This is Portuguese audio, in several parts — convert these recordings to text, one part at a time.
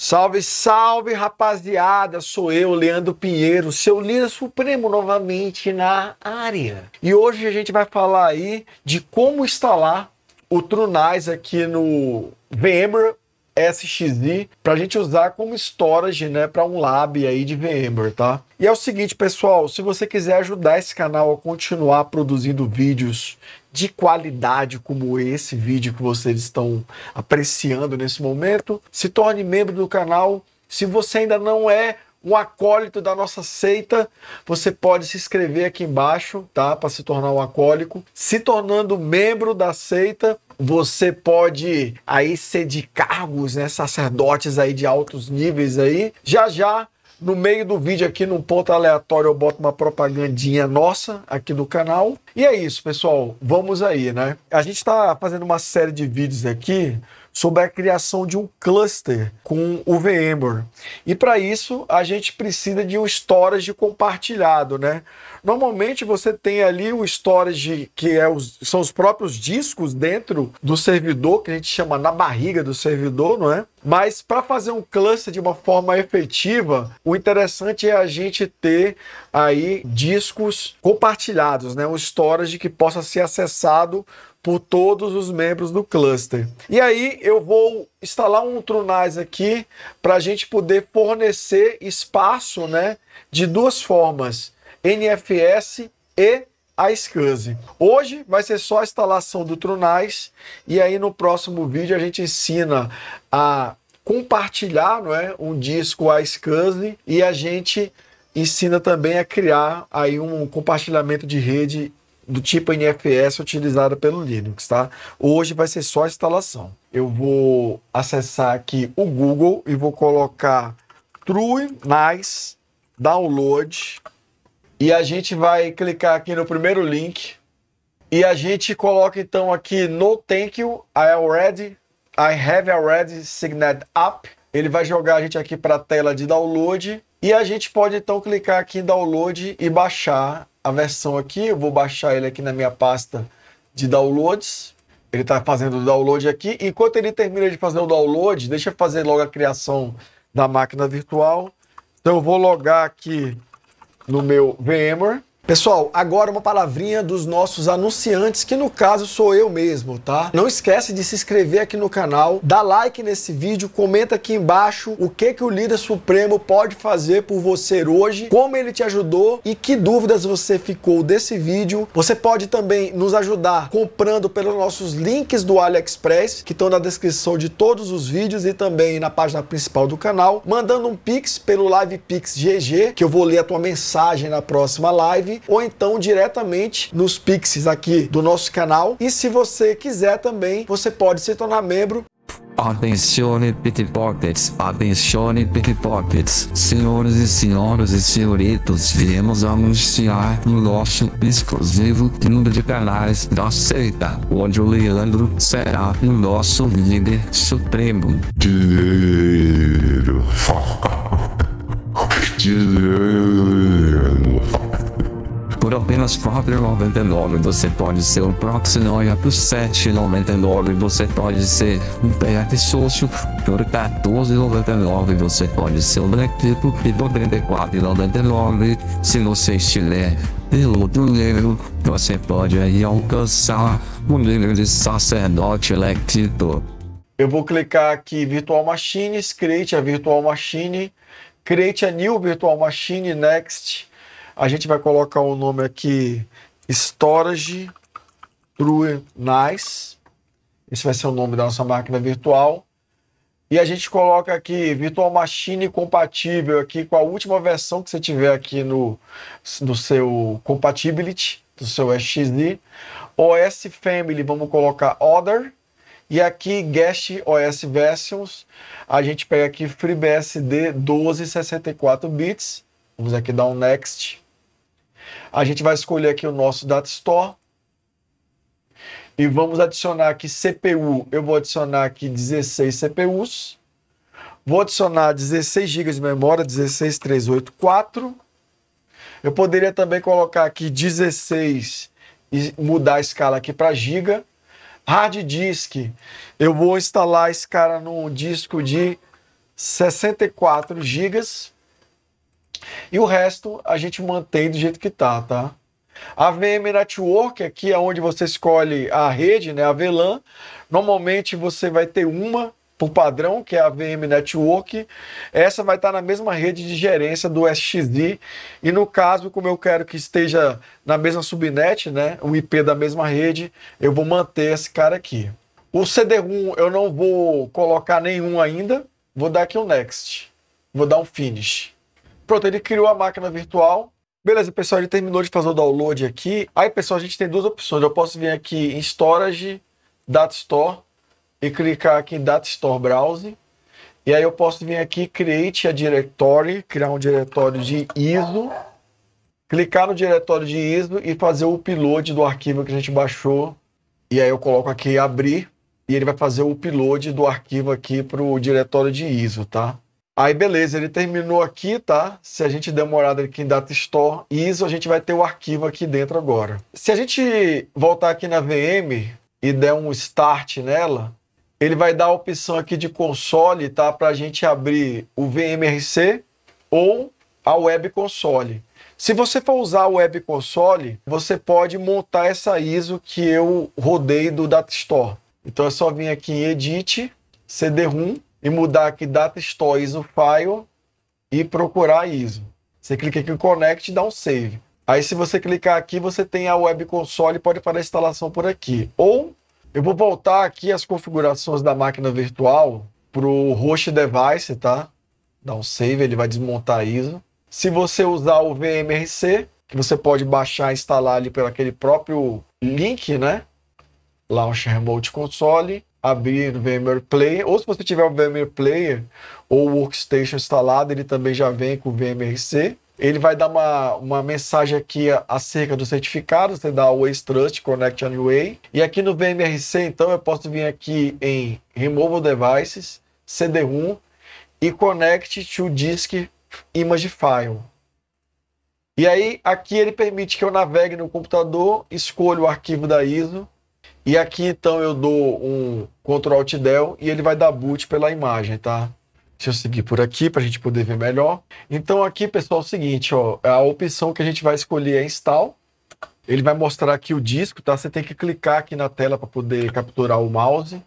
Salve, salve, rapaziada! Sou eu, Leandro Pinheiro, seu líder supremo novamente na área. E hoje a gente vai falar aí de como instalar o Trunais aqui no VMware SXI para a gente usar como storage, né, para um lab aí de VMware, tá? E é o seguinte, pessoal, se você quiser ajudar esse canal a continuar produzindo vídeos de qualidade como esse vídeo que vocês estão apreciando nesse momento. Se torne membro do canal. Se você ainda não é um acólito da nossa seita, você pode se inscrever aqui embaixo, tá? Para se tornar um acólico. Se tornando membro da seita, você pode aí ser de cargos, né? Sacerdotes aí de altos níveis aí. Já já no meio do vídeo aqui, num ponto aleatório, eu boto uma propagandinha nossa aqui do canal. E é isso, pessoal. Vamos aí, né? A gente está fazendo uma série de vídeos aqui sobre a criação de um cluster com o VMware. E para isso, a gente precisa de um storage compartilhado, né? Normalmente você tem ali o storage que é os, são os próprios discos dentro do servidor, que a gente chama na barriga do servidor, não é? Mas para fazer um cluster de uma forma efetiva, o interessante é a gente ter aí discos compartilhados, né? um storage que possa ser acessado por todos os membros do cluster. E aí eu vou instalar um Trunais aqui para a gente poder fornecer espaço né, de duas formas, NFS e a SCSI. Hoje vai ser só a instalação do Trunais e aí no próximo vídeo a gente ensina a compartilhar não é, um disco a SCSI e a gente ensina também a criar aí um compartilhamento de rede do tipo NFS utilizado pelo Linux, tá? Hoje vai ser só a instalação. Eu vou acessar aqui o Google e vou colocar True Nice Download e a gente vai clicar aqui no primeiro link. E a gente coloca então aqui no thank you, I already, I have already signed up. Ele vai jogar a gente aqui para a tela de download. E a gente pode então clicar aqui em download e baixar a versão aqui. Eu vou baixar ele aqui na minha pasta de downloads. Ele está fazendo o download aqui. Enquanto ele termina de fazer o download, deixa eu fazer logo a criação da máquina virtual. Então eu vou logar aqui no meu VMware Pessoal, agora uma palavrinha dos nossos anunciantes, que no caso sou eu mesmo, tá? Não esquece de se inscrever aqui no canal, dá like nesse vídeo, comenta aqui embaixo o que que o líder supremo pode fazer por você hoje, como ele te ajudou e que dúvidas você ficou desse vídeo. Você pode também nos ajudar comprando pelos nossos links do AliExpress, que estão na descrição de todos os vídeos e também na página principal do canal, mandando um pix pelo Live Pix GG, que eu vou ler a tua mensagem na próxima live ou então diretamente nos pixels aqui do nosso canal. E se você quiser também, você pode se tornar membro Atencione pickpockets, atencione pickpockets, senhores e senhoras e senhoritos, viemos anunciar o nosso exclusivo clube de canais da seita, onde o Leandro será o nosso líder supremo. Dinheiro. Dinheiro. Por apenas 4,99 você pode ser um proxy noia por 7,99 você pode ser um PF socio Por 1499 você pode ser um Black por 34,99 se você estiver pelo nível, você pode aí alcançar o nível de sacerdote lectito. Eu vou clicar aqui Virtual Machines, create a Virtual Machine, create a New Virtual Machine Next. A gente vai colocar o nome aqui Storage True Nice. Esse vai ser o nome da nossa máquina virtual. E a gente coloca aqui Virtual Machine compatível aqui com a última versão que você tiver aqui no, no seu Compatibility, do seu EXD. OS Family, vamos colocar Other. E aqui, Guest OS Versions, a gente pega aqui FreeBSD 1264 bits. Vamos aqui dar um Next. A gente vai escolher aqui o nosso data store e vamos adicionar aqui CPU. Eu vou adicionar aqui 16 CPUs. Vou adicionar 16 GB de memória, 16384. Eu poderia também colocar aqui 16 e mudar a escala aqui para giga. Hard disk, eu vou instalar esse cara num disco de 64 gigas. E o resto a gente mantém do jeito que tá, tá? A VM Network, aqui é onde você escolhe a rede, né, a VLAN. Normalmente você vai ter uma por padrão, que é a VM Network. Essa vai estar tá na mesma rede de gerência do SXD. E no caso, como eu quero que esteja na mesma subnet, né, o IP da mesma rede, eu vou manter esse cara aqui. O CD1 eu não vou colocar nenhum ainda. Vou dar aqui o um next. Vou dar um finish. Pronto, ele criou a máquina virtual. Beleza, pessoal, ele terminou de fazer o download aqui. Aí, pessoal, a gente tem duas opções. Eu posso vir aqui em Storage, Data Store e clicar aqui em Data Store Browse. E aí eu posso vir aqui, Create a Directory, criar um diretório de ISO. Clicar no diretório de ISO e fazer o upload do arquivo que a gente baixou. E aí eu coloco aqui Abrir e ele vai fazer o upload do arquivo aqui para o diretório de ISO, tá? Aí beleza, ele terminou aqui, tá? Se a gente der uma olhada aqui em Data Store, ISO, a gente vai ter o arquivo aqui dentro agora. Se a gente voltar aqui na VM e der um start nela, ele vai dar a opção aqui de console, tá? Para a gente abrir o VMRC ou a Web Console. Se você for usar o Web Console, você pode montar essa ISO que eu rodei do Data Store. Então é só vir aqui em Edit, CD-ROM, e mudar aqui data store ISO file e procurar ISO. Você clica aqui em connect e dá um save. Aí se você clicar aqui, você tem a web console e pode fazer a instalação por aqui. Ou eu vou voltar aqui as configurações da máquina virtual para o host device, tá? Dá um save, ele vai desmontar ISO. Se você usar o VMRC, que você pode baixar e instalar ali pelo aquele próprio link, né? Launch Remote Console abrir o VMware Player, ou se você tiver o VMware Player ou o Workstation instalado, ele também já vem com o VMRC. Ele vai dar uma, uma mensagem aqui acerca do certificado, você dá o Trust, Connect Anyway. E aqui no VMRC, então, eu posso vir aqui em Removal Devices, CD-ROM e Connect to Disk Image File. E aí, aqui ele permite que eu navegue no computador, escolha o arquivo da ISO, e aqui então eu dou um Ctrl Alt Del e ele vai dar boot pela imagem, tá? Deixa eu seguir por aqui para a gente poder ver melhor. Então aqui, pessoal, é o seguinte, ó, é a opção que a gente vai escolher é install. Ele vai mostrar aqui o disco, tá? Você tem que clicar aqui na tela para poder capturar o mouse,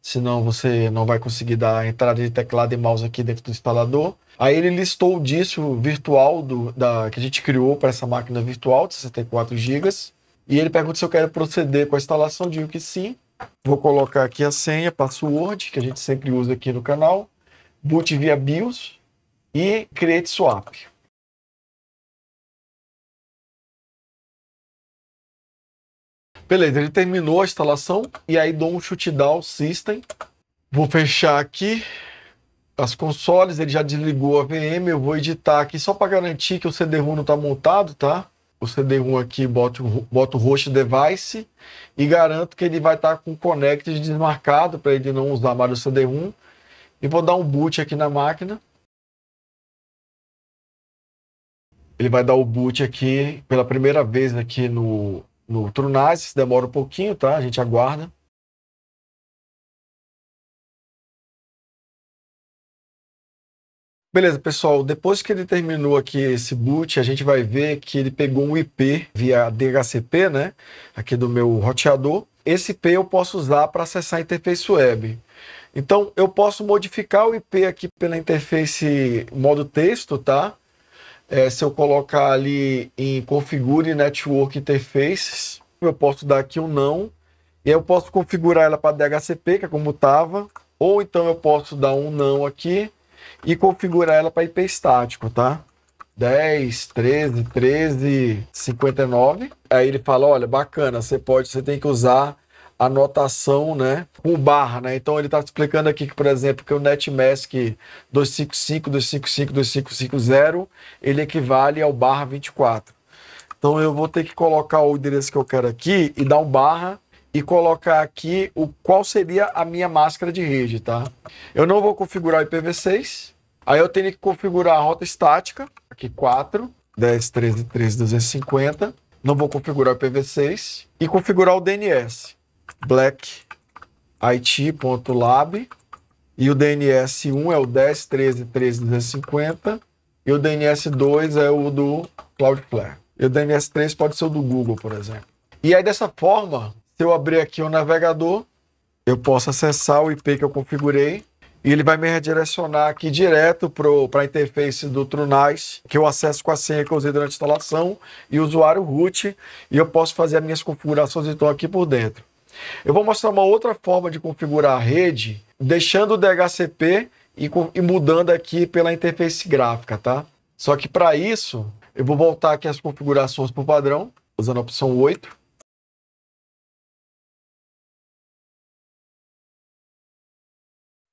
senão você não vai conseguir dar entrada de teclado e mouse aqui dentro do instalador. Aí ele listou o disco virtual do, da, que a gente criou para essa máquina virtual de 64 GB. E ele pergunta se eu quero proceder com a instalação, digo que sim. Vou colocar aqui a senha, password, que a gente sempre usa aqui no canal, boot via BIOS e create swap. Beleza, ele terminou a instalação e aí dou um shutdown system. Vou fechar aqui as consoles, ele já desligou a VM, eu vou editar aqui só para garantir que o CD-ROM não está montado, tá? o CD1 aqui, boto, boto o host device e garanto que ele vai estar tá com connect desmarcado para ele não usar mais o CD1. E vou dar um boot aqui na máquina. Ele vai dar o boot aqui pela primeira vez aqui no, no Trunase, demora um pouquinho, tá? A gente aguarda. Beleza, pessoal. Depois que ele terminou aqui esse boot, a gente vai ver que ele pegou um IP via DHCP, né? Aqui do meu roteador. Esse IP eu posso usar para acessar a interface web. Então, eu posso modificar o IP aqui pela interface modo texto, tá? É, se eu colocar ali em Configure Network Interfaces, eu posso dar aqui um não. E eu posso configurar ela para DHCP, que é como estava. Ou então eu posso dar um não aqui e configurar ela para IP estático, tá? 10, 13, 13, 59. Aí ele fala, olha, bacana, você pode, você tem que usar a notação, né, com barra, né? Então ele está explicando aqui que, por exemplo, que o NetMask 255, 255, 2550, ele equivale ao barra 24. Então eu vou ter que colocar o endereço que eu quero aqui e dar um barra e colocar aqui o qual seria a minha máscara de rede, tá? Eu não vou configurar o IPv6, aí eu tenho que configurar a rota estática, aqui 4, 10, 13, 13, 250. Não vou configurar o IPv6 e configurar o DNS, blackit.lab e o DNS 1 é o 10, 13, 13, 250 e o DNS 2 é o do Cloudflare. E o DNS 3 pode ser o do Google, por exemplo. E aí, dessa forma, se eu abrir aqui o navegador, eu posso acessar o IP que eu configurei e ele vai me redirecionar aqui direto para a interface do Trunais que eu acesso com a senha que eu usei durante a instalação e o usuário root, e eu posso fazer as minhas configurações então aqui por dentro. Eu vou mostrar uma outra forma de configurar a rede, deixando o DHCP e, e mudando aqui pela interface gráfica, tá? Só que para isso, eu vou voltar aqui as configurações para o padrão, usando a opção 8.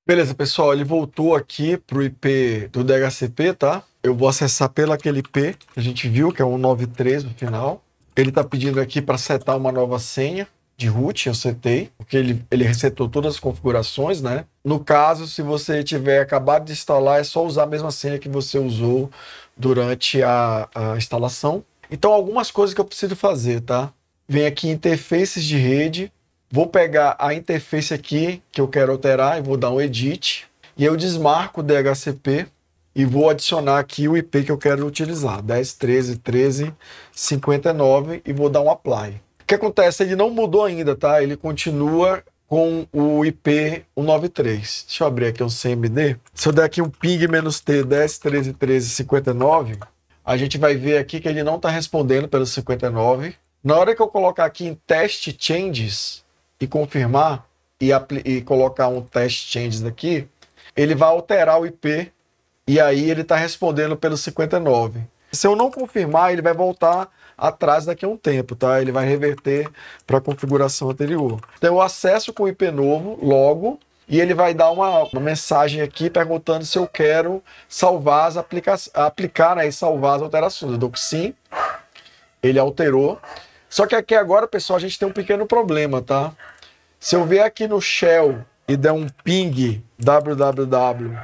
Beleza, pessoal, ele voltou aqui pro IP do DHCP, tá? Eu vou acessar pelo aquele IP que a gente viu, que é o 93 no final. Ele está pedindo aqui para setar uma nova senha de root, eu setei, porque ele, ele resetou todas as configurações, né? No caso, se você tiver acabado de instalar, é só usar a mesma senha que você usou durante a, a instalação. Então, algumas coisas que eu preciso fazer, tá? Vem aqui em interfaces de rede, Vou pegar a interface aqui que eu quero alterar e vou dar um edit. E eu desmarco o DHCP e vou adicionar aqui o IP que eu quero utilizar, 10, 13, 13, 59 e vou dar um apply. O que acontece? Ele não mudou ainda, tá? Ele continua com o IP 193. Deixa eu abrir aqui um CMD. Se eu der aqui um ping menos T 10, 13, 13, 59, a gente vai ver aqui que ele não está respondendo pelo 59. Na hora que eu colocar aqui em test changes, e confirmar e, e colocar um test changes daqui, ele vai alterar o IP e aí ele está respondendo pelo 59. Se eu não confirmar, ele vai voltar atrás daqui a um tempo, tá? Ele vai reverter para a configuração anterior. Então eu acesso com o IP novo logo e ele vai dar uma, uma mensagem aqui perguntando se eu quero salvar as aplicações, aplicar né, salvar as alterações. Eu dou sim, ele alterou. Só que aqui agora, pessoal, a gente tem um pequeno problema, tá? Se eu vier aqui no Shell e der um ping www.wall.com.br,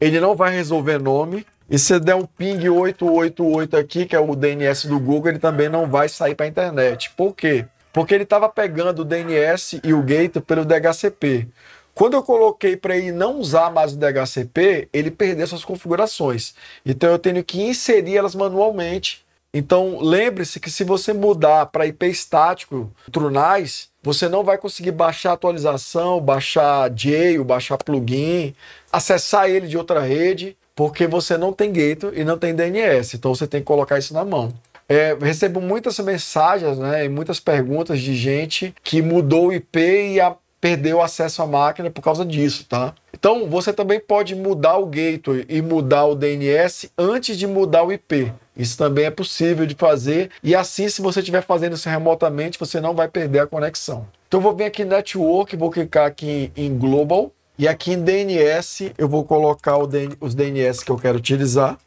ele não vai resolver nome. E se der um ping 888 aqui, que é o DNS do Google, ele também não vai sair para a internet. Por quê? Porque ele estava pegando o DNS e o gate pelo DHCP. Quando eu coloquei para ele não usar mais o DHCP, ele perdeu suas configurações. Então eu tenho que inserir elas manualmente então, lembre-se que se você mudar para IP estático, Trunais, você não vai conseguir baixar atualização, baixar jail, baixar plugin, acessar ele de outra rede, porque você não tem gateway e não tem DNS. Então, você tem que colocar isso na mão. É, recebo muitas mensagens né, e muitas perguntas de gente que mudou o IP e a, perdeu acesso à máquina por causa disso, tá? Então, você também pode mudar o gateway e mudar o DNS antes de mudar o IP. Isso também é possível de fazer. E assim, se você estiver fazendo isso remotamente, você não vai perder a conexão. Então, eu vou vir aqui em Network, vou clicar aqui em Global. E aqui em DNS, eu vou colocar DN... os DNS que eu quero utilizar.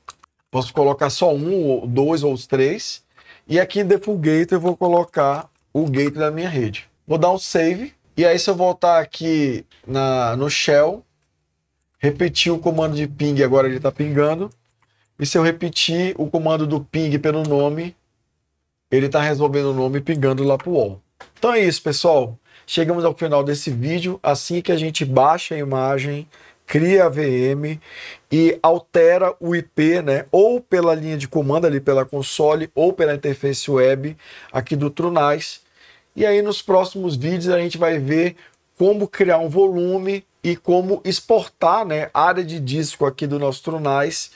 Posso colocar só um, ou dois ou os três. E aqui em Default Gate, eu vou colocar o gateway da minha rede. Vou dar um save. E aí, se eu voltar aqui na, no Shell, repetir o comando de ping, agora ele está pingando. E se eu repetir o comando do ping pelo nome, ele está resolvendo o nome e pingando lá para o wall. Então é isso, pessoal. Chegamos ao final desse vídeo. Assim que a gente baixa a imagem, cria a VM e altera o IP, né? Ou pela linha de comando ali pela console ou pela interface web aqui do Trunais. E aí nos próximos vídeos a gente vai ver como criar um volume e como exportar né, área de disco aqui do nosso Trunais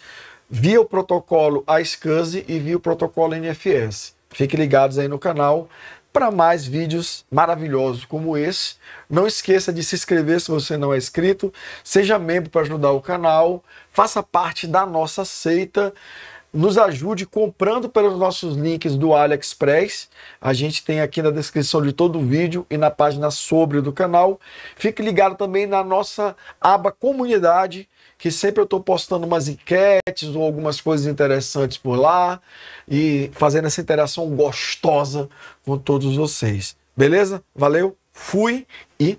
via o protocolo ASCSI e via o protocolo NFS. Fiquem ligados aí no canal para mais vídeos maravilhosos como esse. Não esqueça de se inscrever se você não é inscrito, seja membro para ajudar o canal, faça parte da nossa seita nos ajude comprando pelos nossos links do AliExpress. A gente tem aqui na descrição de todo o vídeo e na página sobre do canal. Fique ligado também na nossa aba comunidade, que sempre eu estou postando umas enquetes ou algumas coisas interessantes por lá e fazendo essa interação gostosa com todos vocês. Beleza? Valeu, fui e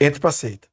entre para a seita.